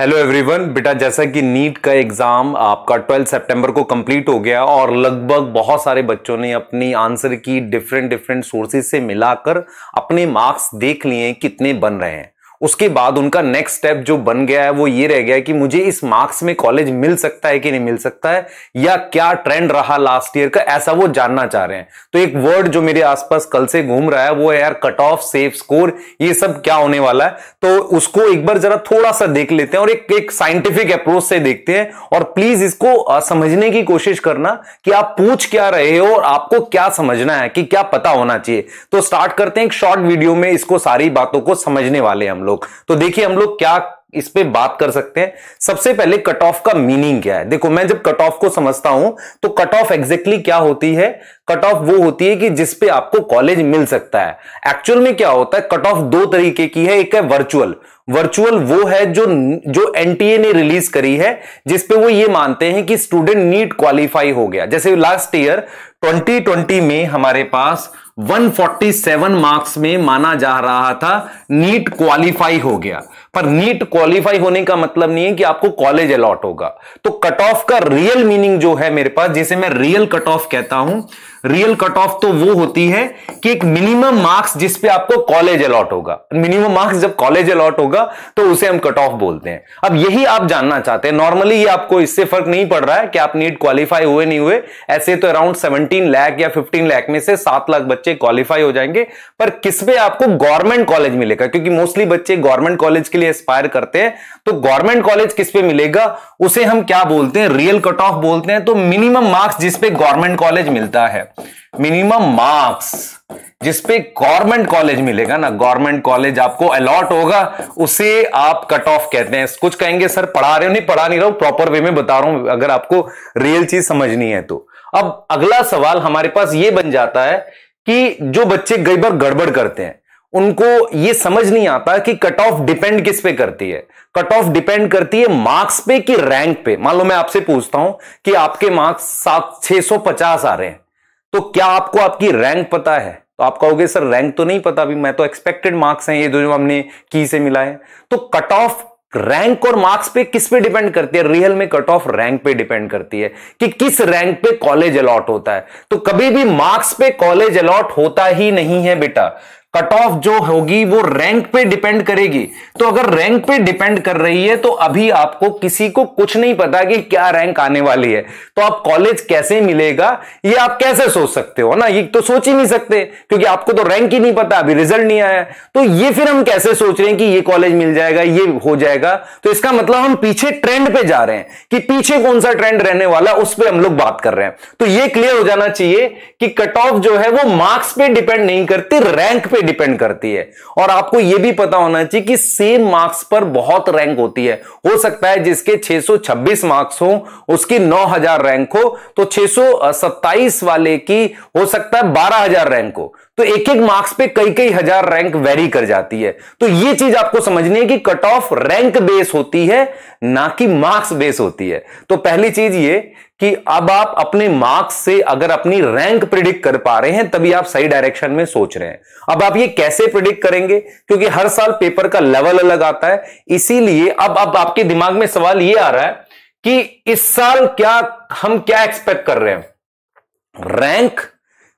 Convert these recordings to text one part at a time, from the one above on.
hello everyone बेटा जैसा कि नीट का एग्ज़ाम आपका 12 सितंबर को कंप्लीट हो गया और लगभग बहुत सारे बच्चों ने अपनी आंसर की डिफरेंट डिफरेंट सोर्सेज से मिलाकर अपने मार्क्स देख लिए कितने बन रहे हैं उसके बाद उनका नेक्स्ट स्टेप जो बन गया है वो ये रह गया है कि मुझे इस मार्क्स में कॉलेज मिल सकता है कि नहीं मिल सकता है या क्या ट्रेंड रहा लास्ट ईयर का ऐसा वो जानना चाह रहे हैं तो एक वर्ड जो मेरे आसपास कल से घूम रहा है वो है यार कट ऑफ सेफ स्कोर ये सब क्या होने वाला है तो उसको एक बार जरा थोड़ा सा देख लेते हैं और एक एक साइंटिफिक अप्रोच से देखते हैं और प्लीज इसको समझने की कोशिश करना कि आप पूछ क्या रहे हो और आपको क्या समझना है कि क्या पता होना चाहिए तो स्टार्ट करते हैं एक शॉर्ट वीडियो में इसको सारी बातों को समझने वाले हम लोग लोग तो देखिए हम लोग क्या इस पे बात कर सकते हैं सबसे पहले कट ऑफ का मीनिंग क्या है देखो मैं जब कट ऑफ को समझता हूं तो कट ऑफ एग्जैक्टली क्या होती है कट ऑफ वो होती है कि जिस पे आपको कॉलेज मिल सकता है एक्चुअल में क्या होता है कट ऑफ दो तरीके की है एक है वर्चुअल वर्चुअल वो है जो जो एनटीए ने रिलीज करी है जिस पे वो ये मानते हैं कि स्टूडेंट नीट क्वालिफाई हो गया जैसे लास्ट ईयर 2020 में हमारे पास 147 मार्क्स में माना जा रहा था नीट क्वालिफाई हो गया पर नीट क्वालिफाई होने का मतलब नहीं है कि आपको कॉलेज अलॉट होगा तो कट ऑफ का रियल मीनिंग जो है मेरे पास जिसे मैं रियल कट ऑफ कहता हूं रियल कट ऑफ तो वो होती है कि एक मिनिमम मार्क्स जिसपे आपको कॉलेज अलॉट होगा मिनिमम मार्क्स जब कॉलेज अलॉट होगा तो उसे हम कट ऑफ बोलते हैं अब यही आप जानना चाहते हैं नॉर्मली ये आपको इससे फर्क नहीं पड़ रहा है कि आप नीट क्वालिफाई हुए नहीं हुए ऐसे तो अराउंड सेवनटीन लाख या फिफ्टीन लाख में से सात लाख बच्चे क्वालिफाई हो जाएंगे पर किसपे आपको गवर्नमेंट कॉलेज मिलेगा क्योंकि मोस्टली बच्चे गवर्नमेंट कॉलेज के लिए एस्पायर करते हैं तो गवर्नमेंट कॉलेज किस पे मिलेगा उसे हम क्या बोलते हैं रियल कट ऑफ बोलते हैं तो मिनिमम मार्क्स जिसपे गवर्नमेंट कॉलेज मिलता है मिनिमम मार्क्स जिसपे गवर्नमेंट कॉलेज मिलेगा ना गवर्नमेंट कॉलेज आपको अलॉट होगा उसे आप कट ऑफ कहते हैं कुछ कहेंगे सर पढ़ा रहे हो नहीं पढ़ा नहीं रहा हूं प्रॉपर वे में बता रहा हूं अगर आपको रियल चीज समझनी है तो अब अगला सवाल हमारे पास ये बन जाता है कि जो बच्चे कई बार गड़बड़ करते हैं उनको ये समझ नहीं आता कि कट ऑफ डिपेंड किस पे करती है कट ऑफ डिपेंड करती है मार्क्स पे कि रैंक पे मान लो मैं आपसे पूछता हूं कि आपके मार्क्स सात छह सौ पचास आ रहे हैं तो क्या आपको आपकी रैंक पता है तो आप कहोगे सर रैंक तो नहीं पता अभी मैं तो एक्सपेक्टेड मार्क्स हैं ये जो जो हमने की से मिला है तो कट ऑफ रैंक और मार्क्स पे किस पे डिपेंड करती है रियल में कट ऑफ रैंक पे डिपेंड करती है कि किस रैंक पे कॉलेज अलॉट होता है तो कभी भी मार्क्स पे कॉलेज अलॉट होता ही नहीं है बेटा कट ऑफ जो होगी वो रैंक पे डिपेंड करेगी तो अगर रैंक पे डिपेंड कर रही है तो अभी आपको किसी को कुछ नहीं पता कि क्या रैंक आने वाली है तो आप कॉलेज कैसे मिलेगा ये आप कैसे सोच सकते हो ना ये तो सोच ही नहीं सकते क्योंकि आपको तो रैंक ही नहीं पता अभी रिजल्ट नहीं आया तो ये फिर हम कैसे सोच रहे हैं कि ये कॉलेज मिल जाएगा ये हो जाएगा तो इसका मतलब हम पीछे ट्रेंड पे जा रहे हैं कि पीछे कौन सा ट्रेंड रहने वाला उस पर हम लोग बात कर रहे हैं तो ये क्लियर हो जाना चाहिए कि कट ऑफ जो है वो मार्क्स पे डिपेंड नहीं करती रैंक पे पे डिपेंड करती है और आपको यह भी पता होना चाहिए कि सेम मार्क्स पर बहुत रैंक होती है हो सकता है जिसके 626 मार्क्स हो उसकी 9000 रैंक हो तो 627 वाले की हो सकता है 12000 रैंक हो तो एक एक मार्क्स पे कई कई हजार रैंक वेरी कर जाती है तो ये चीज आपको समझनी है कि कट ऑफ रैंक बेस होती है ना कि मार्क्स बेस होती है तो पहली चीज ये कि अब आप अपने मार्क्स से अगर अपनी रैंक प्रिडिक्ट कर पा रहे हैं तभी आप सही डायरेक्शन में सोच रहे हैं अब आप ये कैसे प्रिडिक्ट करेंगे क्योंकि हर साल पेपर का लेवल अलग आता है इसीलिए अब अब आपके दिमाग में सवाल ये आ रहा है कि इस साल क्या हम क्या एक्सपेक्ट कर रहे हैं रैंक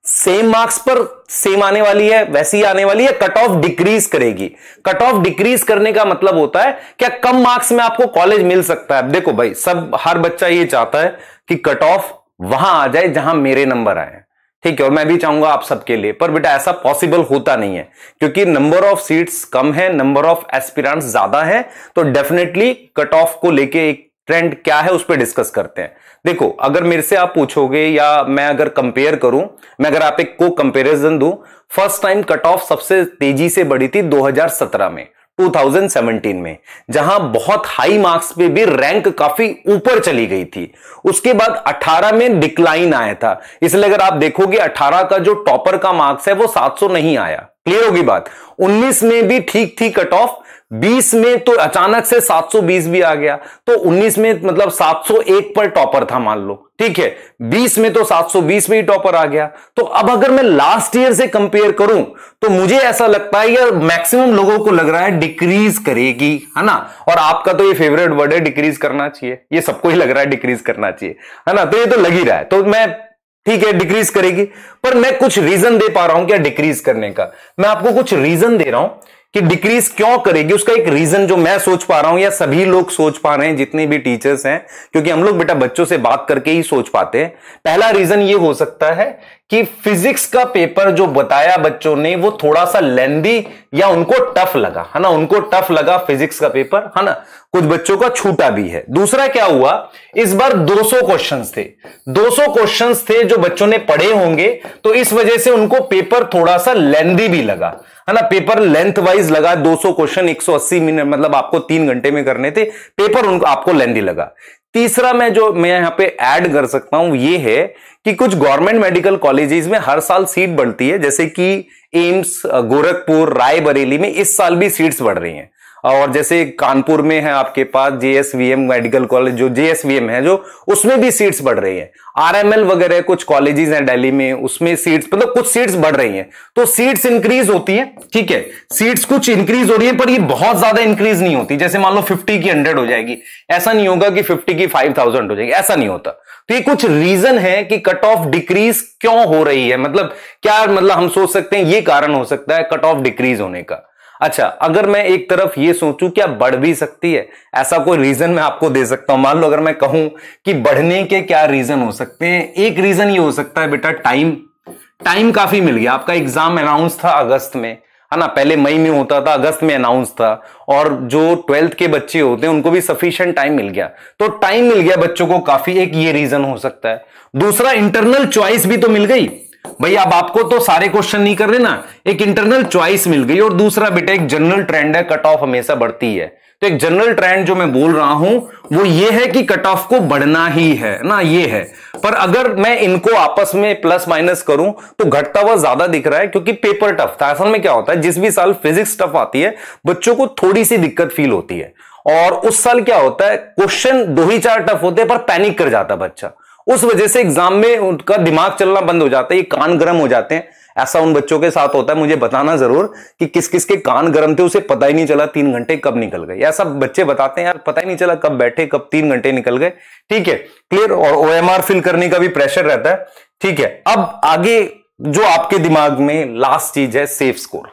सेम मार्क्स पर सेम आने वाली है वैसी आने वाली है कट ऑफ डिक्रीज करेगी कट ऑफ डिक्रीज करने का मतलब होता है क्या कम मार्क्स में आपको कॉलेज मिल सकता है देखो भाई सब हर बच्चा ये चाहता है कि कट ऑफ वहां आ जाए जहां मेरे नंबर आए ठीक है और मैं भी चाहूंगा आप सबके लिए पर बेटा ऐसा पॉसिबल होता नहीं है क्योंकि नंबर ऑफ सीट्स कम है नंबर ऑफ एस्पिरेंट्स ज्यादा है तो डेफिनेटली कट ऑफ को लेके एक ट्रेंड क्या है उस पर डिस्कस करते हैं देखो अगर मेरे से आप पूछोगे या मैं अगर कंपेयर करूं मैं अगर आप एक को कंपेरिजन दू फर्स्ट टाइम कट ऑफ सबसे तेजी से बढ़ी थी 2017 में 2017 में जहां बहुत हाई मार्क्स पे भी रैंक काफी ऊपर चली गई थी उसके बाद 18 में डिक्लाइन आया था इसलिए अगर आप देखोगे 18 का जो टॉपर का मार्क्स है वो 700 नहीं आया क्लियर होगी बात 19 में भी ठीक थी कट ऑफ 20 में तो अचानक से 720 भी आ गया तो 19 में मतलब 701 पर टॉपर था मान लो ठीक है 20 में तो 720 में ही टॉपर आ गया तो अब अगर मैं लास्ट ईयर से कंपेयर करूं तो मुझे ऐसा लगता है या मैक्सिमम लोगों को लग रहा है डिक्रीज करेगी है ना और आपका तो ये फेवरेट वर्ड है डिक्रीज करना चाहिए ये सबको ही लग रहा है डिक्रीज करना चाहिए है ना तो ये तो लग ही रहा है तो मैं ठीक है डिक्रीज करेगी पर मैं कुछ रीजन दे पा रहा हूं क्या डिक्रीज करने का मैं आपको कुछ रीजन दे रहा हूं कि डिक्रीज क्यों करेगी उसका एक रीजन जो मैं सोच पा रहा हूं या सभी लोग सोच पा रहे हैं जितने भी टीचर्स हैं क्योंकि हम लोग बेटा बच्चों से बात करके ही सोच पाते हैं पहला रीजन ये हो सकता है कि फिजिक्स का पेपर जो बताया बच्चों ने वो थोड़ा सा लेंदी या उनको टफ लगा है ना उनको टफ लगा फिजिक्स का पेपर है ना कुछ बच्चों का छूटा भी है दूसरा क्या हुआ इस बार 200 क्वेश्चंस थे 200 क्वेश्चंस थे जो बच्चों ने पढ़े होंगे तो इस वजह से उनको पेपर थोड़ा सा लेंदी भी लगा है ना पेपर लेंथ वाइज लगा 200 क्वेश्चन 180 मिनट मतलब आपको तीन घंटे में करने थे पेपर उनको आपको लेंदी लगा तीसरा मैं जो मैं यहाँ पे ऐड कर सकता हूं ये है कि कुछ गवर्नमेंट मेडिकल कॉलेजेस में हर साल सीट बढ़ती है जैसे कि एम्स गोरखपुर रायबरेली में इस साल भी सीट्स बढ़ रही हैं और जैसे कानपुर में है आपके पास जेएसवीएम मेडिकल कॉलेज जो जेएसवीएम है जो उसमें भी सीट्स बढ़ रही है आरएमएल वगैरह कुछ कॉलेजेस हैं दिल्ली में उसमें सीट्स मतलब कुछ सीट्स बढ़ रही हैं तो सीट्स इंक्रीज होती है ठीक है सीट्स कुछ इंक्रीज हो रही है पर ये बहुत ज्यादा इंक्रीज नहीं होती जैसे मान लो फिफ्टी की हंड्रेड हो जाएगी ऐसा नहीं होगा कि फिफ्टी की फाइव थाउजेंड हो जाएगी ऐसा नहीं होता तो ये कुछ रीजन है कि कट ऑफ डिक्रीज क्यों हो रही है मतलब क्या मतलब हम सोच सकते हैं ये कारण हो सकता है कट ऑफ डिक्रीज होने का अच्छा अगर मैं एक तरफ ये सोचूं क्या बढ़ भी सकती है ऐसा कोई रीजन मैं आपको दे सकता हूं मान लो अगर मैं कहूं कि बढ़ने के क्या रीजन हो सकते हैं एक रीजन ये हो सकता है बेटा टाइम टाइम काफी मिल गया आपका एग्जाम अनाउंस था अगस्त में है ना पहले मई में होता था अगस्त में अनाउंस था और जो ट्वेल्थ के बच्चे होते हैं उनको भी सफिशियंट टाइम मिल गया तो टाइम मिल गया बच्चों को काफी एक ये रीजन हो सकता है दूसरा इंटरनल चॉइस भी तो मिल गई भाई अब आपको तो सारे क्वेश्चन नहीं कर रहे ना एक इंटरनल चॉइस मिल गई और दूसरा बेटा एक जनरल ट्रेंड है कट ऑफ हमेशा बढ़ती है तो एक जनरल ट्रेंड जो मैं बोल रहा हूं वो ये है कि कट ऑफ को बढ़ना ही है ना ये है पर अगर मैं इनको आपस में प्लस माइनस करूं तो घटता हुआ ज्यादा दिख रहा है क्योंकि पेपर टफ था असल में क्या होता है जिस भी साल फिजिक्स टफ आती है बच्चों को थोड़ी सी दिक्कत फील होती है और उस साल क्या होता है क्वेश्चन दो ही चार टफ होते हैं पर पैनिक कर जाता बच्चा उस वजह से एग्जाम में उनका दिमाग चलना बंद हो जाता है ये कान गर्म हो जाते हैं ऐसा उन बच्चों के साथ होता है मुझे बताना जरूर कि किस किस के कान गर्म थे उसे पता ही नहीं चला तीन घंटे कब निकल गए ऐसा बच्चे बताते हैं यार पता ही नहीं चला कब बैठे कब तीन घंटे निकल गए ठीक है क्लियर और ओ फिल करने का भी प्रेशर रहता है ठीक है अब आगे जो आपके दिमाग में लास्ट चीज है सेफ स्कोर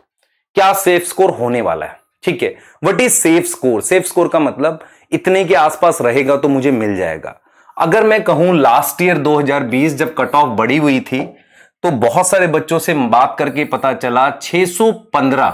क्या सेफ स्कोर होने वाला है ठीक है what is safe score safe score का मतलब इतने के आसपास रहेगा तो मुझे मिल जाएगा अगर मैं कहूं लास्ट ईयर 2020 जब कट ऑफ बढ़ी हुई थी तो बहुत सारे बच्चों से बात करके पता चला 615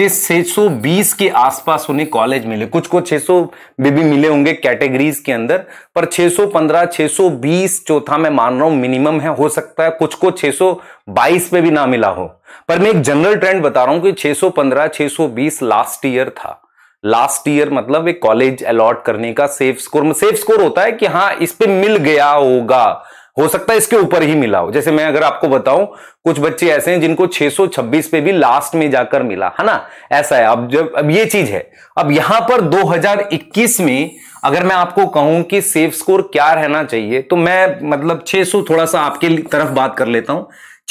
620 के आसपास उन्हें कॉलेज मिले कुछ को 600 बेबी मिले होंगे कैटेगरीज के अंदर पर 615 620 चौथा मैं मान रहा हूं मिनिमम है हो सकता है कुछ को 622 पे भी ना मिला हो पर मैं एक जनरल ट्रेंड बता रहा हूं कि 615 620 लास्ट ईयर था लास्ट ईयर मतलब एक कॉलेज अलॉट करने का सेफ स्कोर सेफ स्कोर होता है कि हाँ इस पे मिल गया होगा हो सकता है इसके ऊपर ही मिला हो जैसे मैं अगर आपको बताऊं कुछ बच्चे ऐसे हैं जिनको 626 पे भी लास्ट में जाकर मिला है ना ऐसा है अब जब अब ये चीज है अब यहां पर 2021 में अगर मैं आपको कहूं कि सेफ स्कोर क्या रहना चाहिए तो मैं मतलब 600 थोड़ा सा आपके तरफ बात कर लेता हूं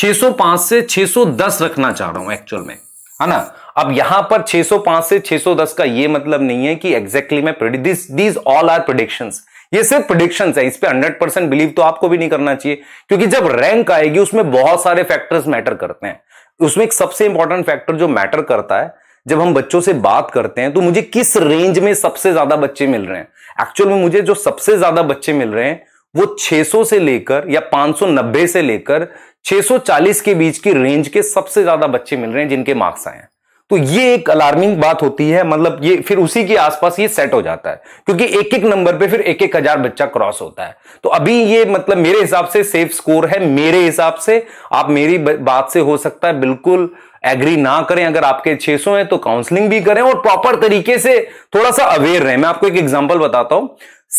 605 से 610 रखना चाह रहा हूं एक्चुअल में है ना अब यहां पर 605 से 610 का ये मतलब नहीं है कि एग्जैक्टली मैं this these all are prediction ये सिर्फ प्रोडिक्शन है इस पर हंड्रेड परसेंट बिलीव तो आपको भी नहीं करना चाहिए क्योंकि जब रैंक आएगी उसमें बहुत सारे फैक्टर्स मैटर करते हैं उसमें एक सबसे इंपॉर्टेंट फैक्टर जो मैटर करता है जब हम बच्चों से बात करते हैं तो मुझे किस रेंज में सबसे ज्यादा बच्चे मिल रहे हैं एक्चुअल में मुझे जो सबसे ज्यादा बच्चे मिल रहे हैं वो 600 से लेकर या 590 से लेकर 640 के बीच की रेंज के सबसे ज्यादा बच्चे मिल रहे हैं जिनके मार्क्स आए हैं तो ये एक अलार्मिंग बात होती है मतलब ये फिर उसी के आसपास ये सेट हो जाता है क्योंकि एक एक नंबर पे फिर एक एक हजार बच्चा क्रॉस होता है तो अभी ये मतलब मेरे हिसाब से सेफ स्कोर है मेरे हिसाब से आप मेरी बात से हो सकता है बिल्कुल एग्री ना करें अगर आपके 600 हैं तो काउंसलिंग भी करें और प्रॉपर तरीके से थोड़ा सा अवेयर रहें मैं आपको एक एग्जाम्पल बताता हूं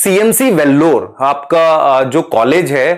सीएमसी वेल्लोर आपका जो कॉलेज है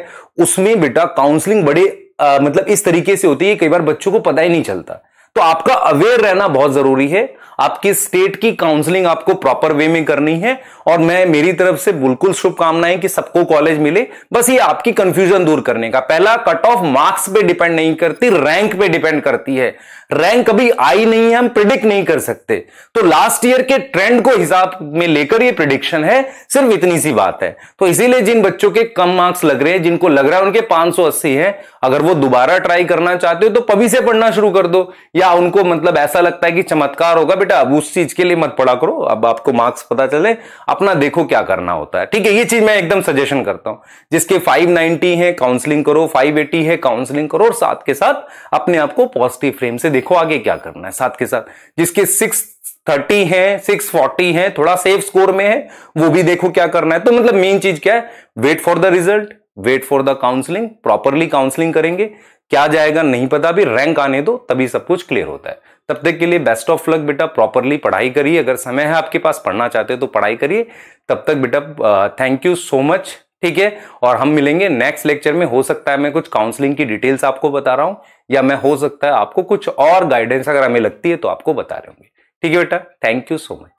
उसमें बेटा काउंसलिंग बड़े आ, मतलब इस तरीके से होती है कई बार बच्चों को पता ही नहीं चलता तो आपका अवेयर रहना बहुत जरूरी है आपकी स्टेट की काउंसलिंग आपको प्रॉपर वे में करनी है और मैं मेरी तरफ से बिल्कुल शुभकामनाएं कि सबको कॉलेज मिले बस ये आपकी कंफ्यूजन दूर करने का पहला कट ऑफ मार्क्स पे डिपेंड नहीं करती रैंक पे डिपेंड करती है रैंक कभी आई नहीं है हम प्रिडिक्ट नहीं कर सकते तो लास्ट ईयर के ट्रेंड को हिसाब में लेकर ये प्रिडिक्शन है सिर्फ इतनी सी बात है तो इसीलिए जिन बच्चों के कम मार्क्स लग रहे हैं जिनको लग रहा है उनके 580 है अगर वो दोबारा ट्राई करना चाहते हो तो पभी से पढ़ना शुरू कर दो या उनको मतलब ऐसा लगता है कि चमत्कार होगा बेटा अब उस चीज के लिए मत पढ़ा करो अब आपको मार्क्स पता चले अपना देखो क्या करना होता है ठीक है ये चीज मैं एकदम सजेशन करता हूं जिसके 590 है काउंसलिंग करो 580 है काउंसलिंग करो और साथ के साथ अपने आप को पॉजिटिव फ्रेम से देखो आगे क्या करना है साथ के साथ जिसके सिक्स थर्टी है सिक्स फोर्टी है थोड़ा सेफ स्कोर में है वो भी देखो क्या करना है तो मतलब मेन चीज क्या है wait for the result wait for the counselling properly counselling करेंगे क्या जाएगा नहीं पता भी रैंक आने दो तभी सब कुछ क्लियर होता है तब तक के लिए बेस्ट ऑफ लक बेटा प्रॉपरली पढ़ाई करिए अगर समय है आपके पास पढ़ना चाहते हो तो पढ़ाई करिए तब तक बेटा थैंक यू सो मच ठीक है और हम मिलेंगे नेक्स्ट लेक्चर में हो सकता है मैं कुछ काउंसलिंग की डिटेल्स आपको बता रहा हूं या मैं हो सकता है आपको कुछ और गाइडेंस अगर हमें लगती है तो आपको बता रहे होंगे ठीक है बेटा थैंक यू सो मच